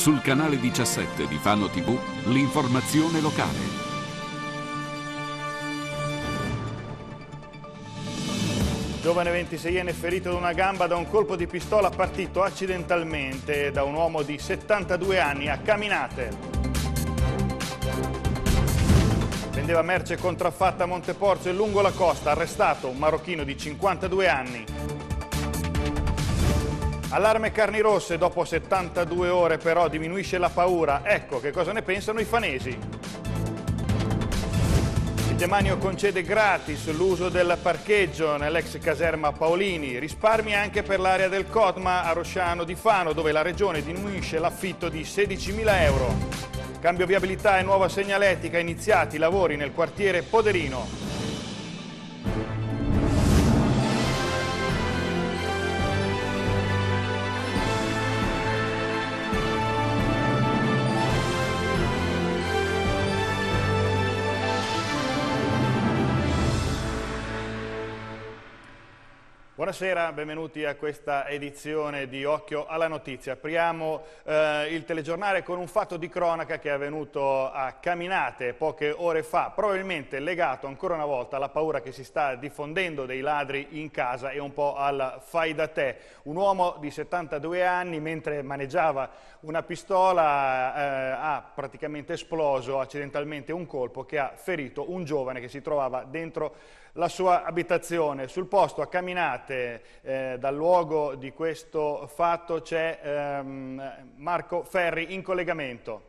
Sul canale 17 di Fano TV l'informazione locale. Giovane 26enne ferito ad una gamba da un colpo di pistola partito accidentalmente da un uomo di 72 anni a Caminate. Vendeva merce contraffatta a Monteporzio e lungo la costa, arrestato un marocchino di 52 anni. Allarme carni rosse, dopo 72 ore però diminuisce la paura. Ecco che cosa ne pensano i fanesi. Il demanio concede gratis l'uso del parcheggio nell'ex caserma Paolini. Risparmi anche per l'area del Cotma a Rosciano di Fano, dove la regione diminuisce l'affitto di 16.000 euro. Cambio viabilità e nuova segnaletica, iniziati i lavori nel quartiere Poderino. Buonasera, benvenuti a questa edizione di Occhio alla Notizia. Apriamo eh, il telegiornale con un fatto di cronaca che è avvenuto a Caminate poche ore fa, probabilmente legato ancora una volta alla paura che si sta diffondendo dei ladri in casa e un po' al fai da te. Un uomo di 72 anni, mentre maneggiava una pistola, eh, ha praticamente esploso accidentalmente un colpo che ha ferito un giovane che si trovava dentro la sua abitazione. Sul posto a camminate eh, dal luogo di questo fatto c'è ehm, Marco Ferri in collegamento.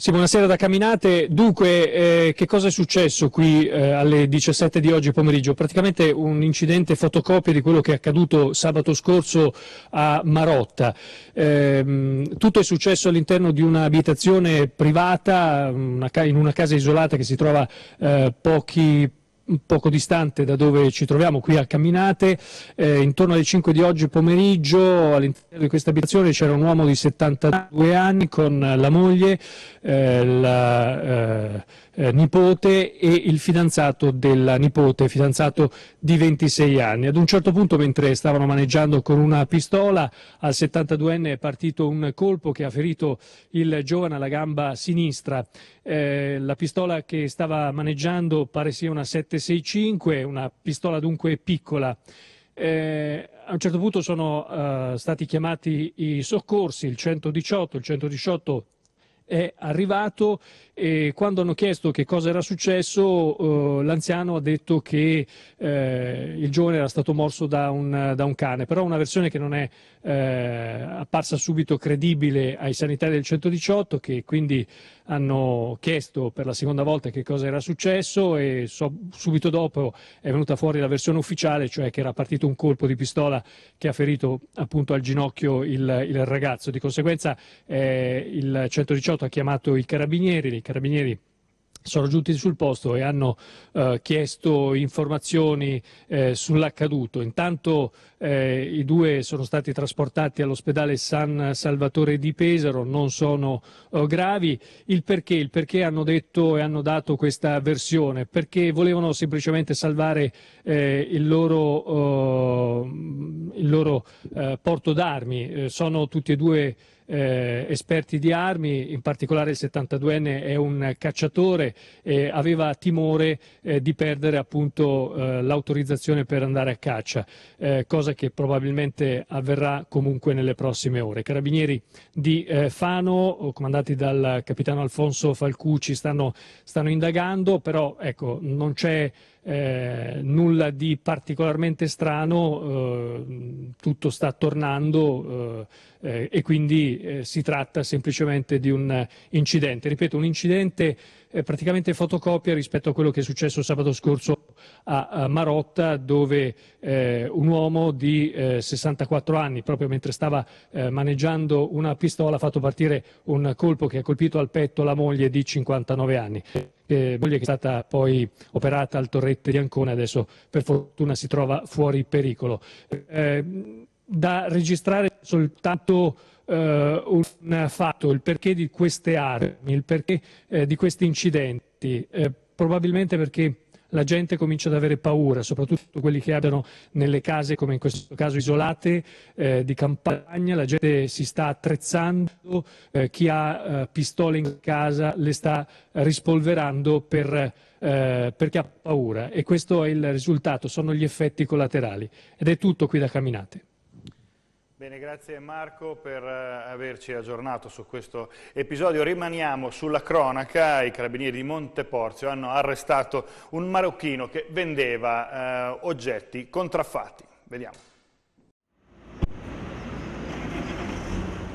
Sì, buonasera da Camminate. Dunque, eh, che cosa è successo qui eh, alle 17 di oggi pomeriggio? Praticamente un incidente fotocopia di quello che è accaduto sabato scorso a Marotta. Eh, tutto è successo all'interno di un'abitazione privata, una in una casa isolata che si trova eh, pochi poco distante da dove ci troviamo qui a Camminate. Eh, intorno alle 5 di oggi pomeriggio all'interno di questa abitazione c'era un uomo di 72 anni con la moglie. Eh, la, eh, eh, nipote e il fidanzato della nipote, fidanzato di 26 anni. Ad un certo punto, mentre stavano maneggiando con una pistola, al 72enne è partito un colpo che ha ferito il giovane alla gamba sinistra. Eh, la pistola che stava maneggiando pare sia una 765, una pistola dunque piccola. Eh, a un certo punto sono eh, stati chiamati i soccorsi, il 118, il 118 è arrivato e quando hanno chiesto che cosa era successo eh, l'anziano ha detto che eh, il giovane era stato morso da un, da un, cane, però una versione che non è eh, apparsa subito credibile ai sanitari del 118 che quindi hanno chiesto per la seconda volta che cosa era successo e so, subito dopo è venuta fuori la versione ufficiale, cioè che era partito un colpo di pistola che ha ferito appunto al ginocchio il, il ragazzo. Di conseguenza eh, il 118 ha chiamato i carabinieri, carabinieri sono giunti sul posto e hanno eh, chiesto informazioni eh, sull'accaduto. Intanto eh, i due sono stati trasportati all'ospedale San Salvatore di Pesaro, non sono eh, gravi. Il perché? Il perché hanno detto e hanno dato questa versione? Perché volevano semplicemente salvare eh, il loro, eh, il loro porto d'armi. sono tutti e due eh, esperti di armi, in particolare il 72enne è un cacciatore e aveva timore eh, di perdere appunto eh, l'autorizzazione per andare a caccia, eh, cosa che probabilmente avverrà comunque nelle prossime ore. I Carabinieri di eh, Fano, comandati dal capitano Alfonso Falcucci, stanno, stanno indagando, però ecco, non c'è eh, nulla di particolarmente strano, eh, tutto sta tornando eh, eh e quindi eh, si tratta semplicemente di un incidente. Ripeto, un incidente eh, praticamente fotocopia rispetto a quello che è successo sabato scorso a Marotta dove eh, un uomo di eh, 64 anni, proprio mentre stava eh, maneggiando una pistola, ha fatto partire un colpo che ha colpito al petto la moglie di 59 anni. Eh, moglie che è stata poi operata al torrette di Ancona, adesso per fortuna si trova fuori pericolo. Eh, da registrare soltanto Uh, un fatto, il perché di queste armi, il perché uh, di questi incidenti, uh, probabilmente perché la gente comincia ad avere paura, soprattutto quelli che abitano nelle case, come in questo caso isolate, eh, di campagna, la gente si sta attrezzando, eh, chi ha eh, pistole in casa le sta rispolverando per, eh, perché ha paura e questo è il risultato, sono gli effetti collaterali ed è tutto qui da camminate. Bene, grazie Marco per eh, averci aggiornato su questo episodio. Rimaniamo sulla cronaca, i carabinieri di Monteporzio hanno arrestato un marocchino che vendeva eh, oggetti contraffatti. Vediamo.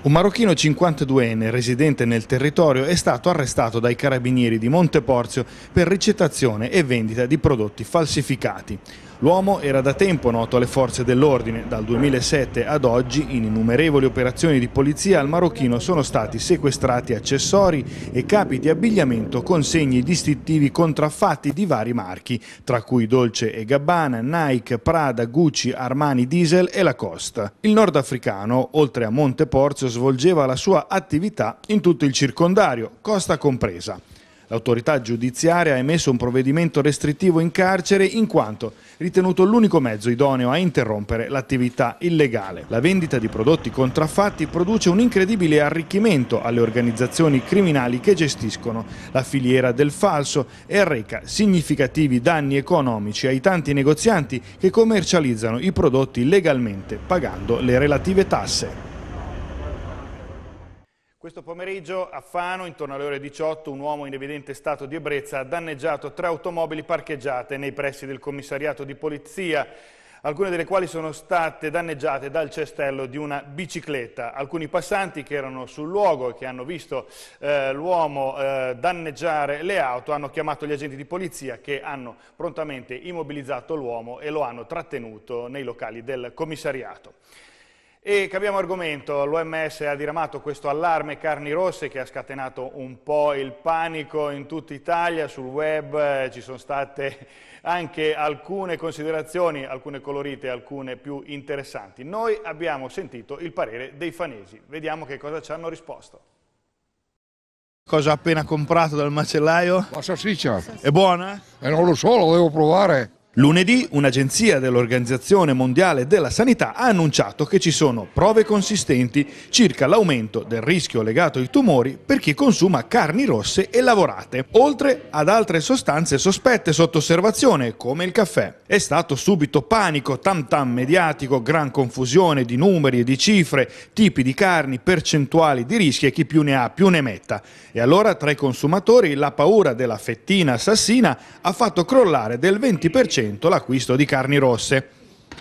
Un marocchino 52enne residente nel territorio è stato arrestato dai carabinieri di Monteporzio per ricettazione e vendita di prodotti falsificati. L'uomo era da tempo noto alle forze dell'ordine. Dal 2007 ad oggi, in innumerevoli operazioni di polizia, al marocchino sono stati sequestrati accessori e capi di abbigliamento con segni distintivi contraffatti di vari marchi, tra cui Dolce e Gabbana, Nike, Prada, Gucci, Armani Diesel e Lacoste. Il nordafricano, oltre a Monteporzio, svolgeva la sua attività in tutto il circondario, costa compresa. L'autorità giudiziaria ha emesso un provvedimento restrittivo in carcere in quanto ritenuto l'unico mezzo idoneo a interrompere l'attività illegale. La vendita di prodotti contraffatti produce un incredibile arricchimento alle organizzazioni criminali che gestiscono la filiera del falso e arreca significativi danni economici ai tanti negozianti che commercializzano i prodotti legalmente pagando le relative tasse. Questo pomeriggio a Fano, intorno alle ore 18, un uomo in evidente stato di ebbrezza ha danneggiato tre automobili parcheggiate nei pressi del commissariato di polizia, alcune delle quali sono state danneggiate dal cestello di una bicicletta. Alcuni passanti che erano sul luogo e che hanno visto eh, l'uomo eh, danneggiare le auto hanno chiamato gli agenti di polizia che hanno prontamente immobilizzato l'uomo e lo hanno trattenuto nei locali del commissariato. E cambiamo argomento, l'OMS ha diramato questo allarme carni rosse che ha scatenato un po' il panico in tutta Italia, sul web eh, ci sono state anche alcune considerazioni, alcune colorite, alcune più interessanti. Noi abbiamo sentito il parere dei fanesi, vediamo che cosa ci hanno risposto. Cosa ho appena comprato dal macellaio? La salsiccia. È buona? eh non lo so, lo devo provare. Lunedì un'agenzia dell'Organizzazione Mondiale della Sanità ha annunciato che ci sono prove consistenti circa l'aumento del rischio legato ai tumori per chi consuma carni rosse e lavorate, oltre ad altre sostanze sospette sotto osservazione come il caffè. È stato subito panico, tam tam mediatico, gran confusione di numeri e di cifre, tipi di carni, percentuali di rischi e chi più ne ha più ne metta. E allora tra i consumatori la paura della fettina assassina ha fatto crollare del 20% 100% l'acquisto di carni rosse.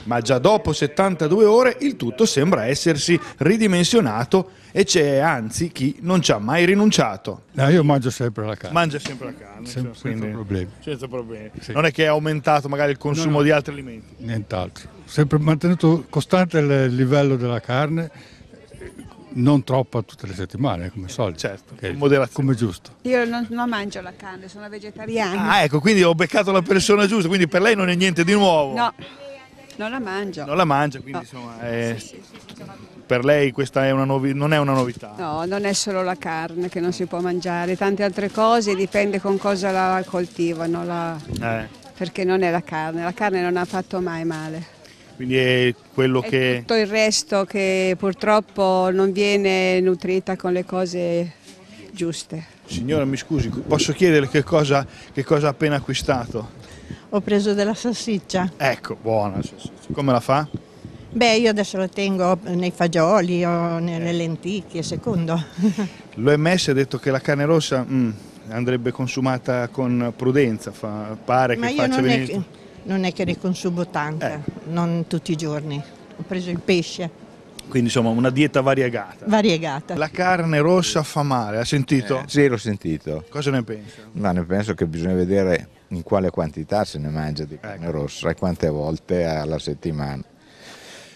Ma già dopo 72 ore il tutto sembra essersi ridimensionato e c'è anzi chi non ci ha mai rinunciato. No, io mangio sempre la carne. Mangia sempre la carne, sempre, cioè, senza problemi. Senza problemi. Sì. Non è che è aumentato magari il consumo no, no. di altri alimenti? Nient'altro. Sempre mantenuto costante il livello della carne non troppo tutte le settimane, come solito. Certo, che, moderazione. Come giusto. Io non, non, mangio la carne, sono vegetariana. Ah, ecco, quindi ho beccato la persona giusta, quindi per lei non è niente di nuovo. No, non la mangio. Non la mangio, quindi no. insomma... È... Sì, sì, sì, per lei questa è non è una novità? No, non è solo la carne che non si può mangiare, tante altre cose, dipende con cosa la coltivano, la... Eh. perché non è la carne, la carne non ha fatto mai male. Quindi è quello è che... Tutto il resto che purtroppo non viene nutrita con le cose giuste. Signora mi scusi, posso chiedere che cosa, che cosa ha appena acquistato? Ho preso della salsiccia. Ecco, buona salsiccia. Come la fa? Beh, io adesso la tengo nei fagioli o eh. nelle lenticchie, secondo. L'OMS ha detto che la carne rossa mh, mm, andrebbe consumata con prudenza, fa, pare Ma che faccia venire... È non è che ne consumo tanta, eh. non tutti i giorni. Ho preso il pesce. Quindi insomma una dieta variegata. Variegata. La carne rossa fa male, ha sentito? Eh, sì, l'ho sentito. Cosa ne pensi? Ma ne penso che bisogna vedere in quale quantità se ne mangia di carne ecco. rossa e quante volte alla settimana.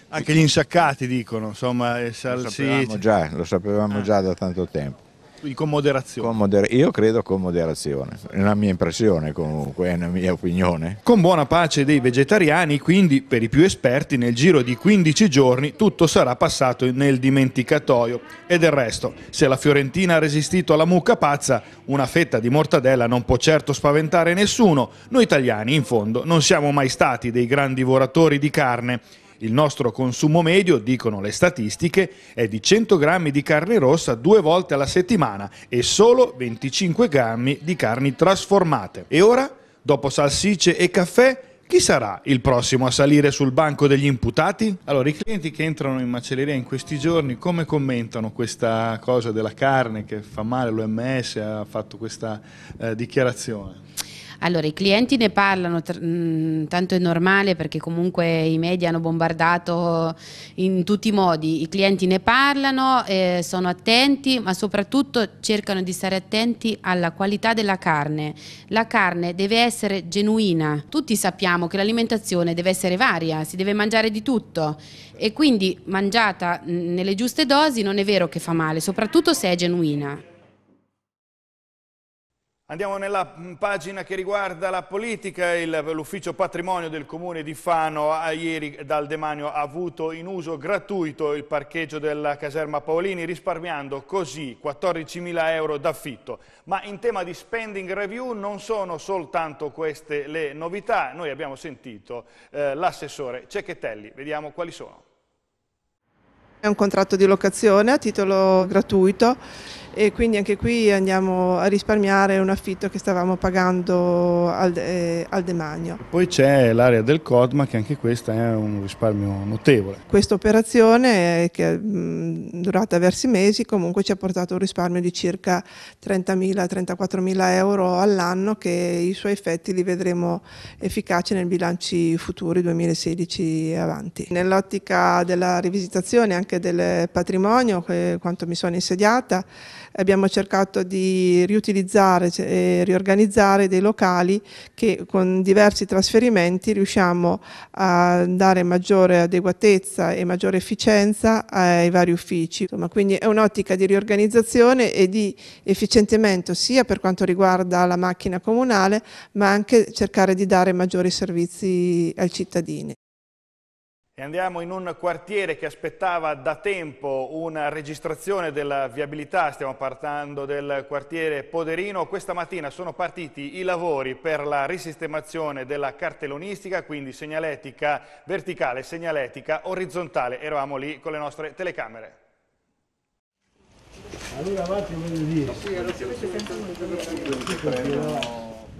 Anche gli insaccati dicono, insomma, salsicce. Lo sapevamo già, lo sapevamo ah. già da tanto tempo con moderazione. Con moder io credo con moderazione, è una mia impressione comunque, è una mia opinione. Con buona pace dei vegetariani, quindi per i più esperti nel giro di 15 giorni tutto sarà passato nel dimenticatoio. E del resto, se la Fiorentina ha resistito alla mucca pazza, una fetta di mortadella non può certo spaventare nessuno. Noi italiani, in fondo, non siamo mai stati dei grandi divoratori di carne il nostro consumo medio, dicono le statistiche, è di 100 grammi di carne rossa due volte alla settimana e solo 25 grammi di carni trasformate. E ora, dopo salsicce e caffè, chi sarà il prossimo a salire sul banco degli imputati? Allora, i clienti che entrano in macelleria in questi giorni come commentano questa cosa della carne che fa male, l'OMS ha fatto questa eh, dichiarazione? Allora, i clienti ne parlano, mm, tanto è normale perché comunque i media hanno bombardato in tutti i modi, i clienti ne parlano, eh, sono attenti, ma soprattutto cercano di stare attenti alla qualità della carne. La carne deve essere genuina, tutti sappiamo che l'alimentazione deve essere varia, si deve mangiare di tutto e quindi mangiata mm, nelle giuste dosi non è vero che fa male, soprattutto se è genuina. Andiamo nella pagina che riguarda la politica, l'ufficio patrimonio del comune di Fano a, ieri dal demanio ha avuto in uso gratuito il parcheggio della caserma Paolini risparmiando così 14.000 euro d'affitto. Ma in tema di spending review non sono soltanto queste le novità, noi abbiamo sentito eh, l'assessore Cecchettelli, vediamo quali sono. È un contratto di locazione a titolo gratuito e quindi anche qui andiamo a risparmiare un affitto che stavamo pagando al, eh, al demanio. Poi c'è l'area del Codma che anche questa è un risparmio notevole. Questa operazione eh, che è durata versi mesi comunque ci ha portato un risparmio di circa 30.000-34.000 euro all'anno che i suoi effetti li vedremo efficaci nei bilanci futuri 2016 e avanti. Nell'ottica della rivisitazione anche anche del patrimonio, quanto mi sono insediata, abbiamo cercato di riutilizzare cioè, e riorganizzare dei locali che con diversi trasferimenti riusciamo a dare maggiore adeguatezza e maggiore efficienza ai vari uffici. Insomma, quindi è un'ottica di riorganizzazione e di efficientamento sia per quanto riguarda la macchina comunale ma anche cercare di dare maggiori servizi ai cittadini. E andiamo in un quartiere che aspettava da tempo una registrazione della viabilità, stiamo parlando del quartiere Poderino. Questa mattina sono partiti i lavori per la risistemazione della cartellonistica, quindi segnaletica verticale, segnaletica orizzontale. Eravamo lì con le nostre telecamere. Allora avanti voglio dire.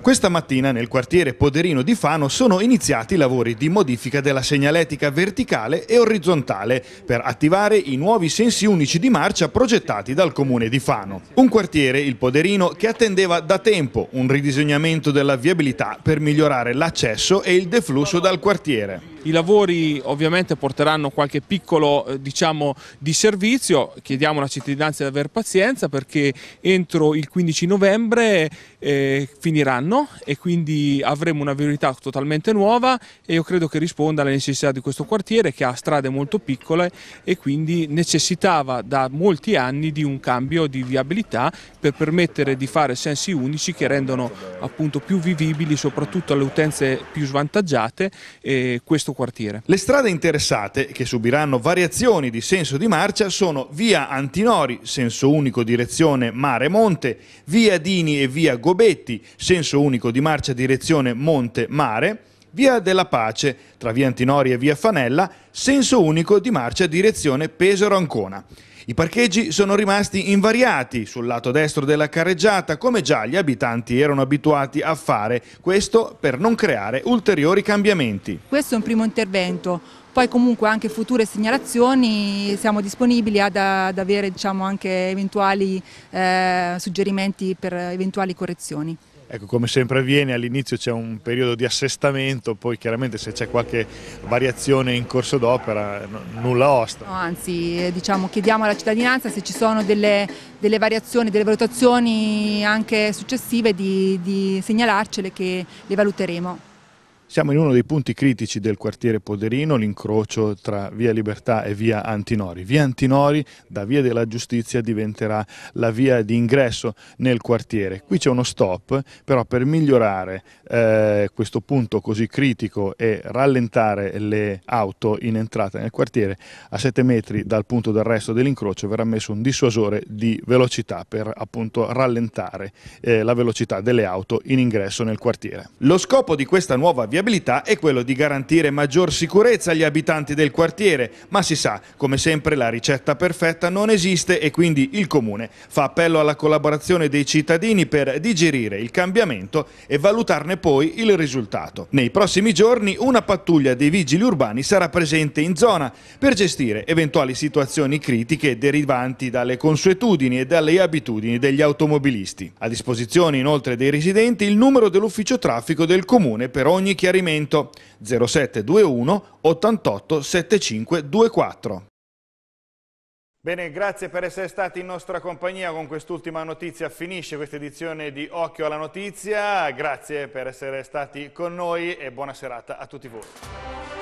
Questa mattina nel quartiere Poderino di Fano sono iniziati i lavori di modifica della segnaletica verticale e orizzontale per attivare i nuovi sensi unici di marcia progettati dal comune di Fano. Un quartiere, il Poderino, che attendeva da tempo un ridisegnamento della viabilità per migliorare l'accesso e il deflusso dal quartiere. I lavori ovviamente porteranno qualche piccolo eh, diciamo, di servizio, chiediamo alla cittadinanza di aver pazienza perché entro il 15 novembre eh, finiranno e quindi avremo una verità totalmente nuova e io credo che risponda alle necessità di questo quartiere che ha strade molto piccole e quindi necessitava da molti anni di un cambio di viabilità per permettere di fare sensi unici che rendono appunto più vivibili soprattutto alle utenze più svantaggiate eh, questo quartiere. Le strade interessate, che subiranno variazioni di senso di marcia, sono via Antinori, senso unico direzione Mare Monte, via Dini e via Gobetti, senso unico di marcia direzione Monte Mare, Via della Pace, tra via Antinori e via Fanella, senso unico di marcia direzione Pesaro Ancona. I parcheggi sono rimasti invariati sul lato destro della carreggiata, come già gli abitanti erano abituati a fare, questo per non creare ulteriori cambiamenti. Questo è un primo intervento. Poi comunque anche future segnalazioni siamo disponibili ad, ad avere diciamo, anche eventuali eh, suggerimenti per eventuali correzioni. Ecco, come sempre avviene, all'inizio c'è un periodo di assestamento, poi chiaramente se c'è qualche variazione in corso d'opera nulla osta. No, anzi, eh, diciamo, chiediamo alla cittadinanza se ci sono delle, delle variazioni, delle valutazioni anche successive di, di segnalarcele che le valuteremo. Siamo in uno dei punti critici del quartiere Poderino, l'incrocio tra Via Libertà e Via Antinori. Via Antinori da Via della Giustizia diventerà la via di ingresso nel quartiere. Qui c'è uno stop, però per migliorare eh, questo punto così critico e rallentare le auto in entrata nel quartiere, a 7 metri dal punto d'arresto dell'incrocio verrà messo un dissuasore di velocità per appunto rallentare eh, la velocità delle auto in ingresso nel quartiere. Lo scopo di questa nuova via viabilità è quello di garantire maggior sicurezza agli abitanti del quartiere, ma si sa, come sempre la ricetta perfetta non esiste e quindi il Comune fa appello alla collaborazione dei cittadini per digerire il cambiamento e valutarne poi il risultato. Nei prossimi giorni una pattuglia dei vigili urbani sarà presente in zona per gestire eventuali situazioni critiche derivanti dalle consuetudini e dalle abitudini degli automobilisti. A disposizione inoltre dei residenti il numero dell'ufficio traffico del Comune per ogni chiamata chiarimento 0721 88 7524. Bene, grazie per essere stati in nostra compagnia. Con quest'ultima notizia finisce questa edizione di Occhio alla Notizia. Grazie per essere stati con noi e buona serata a tutti voi.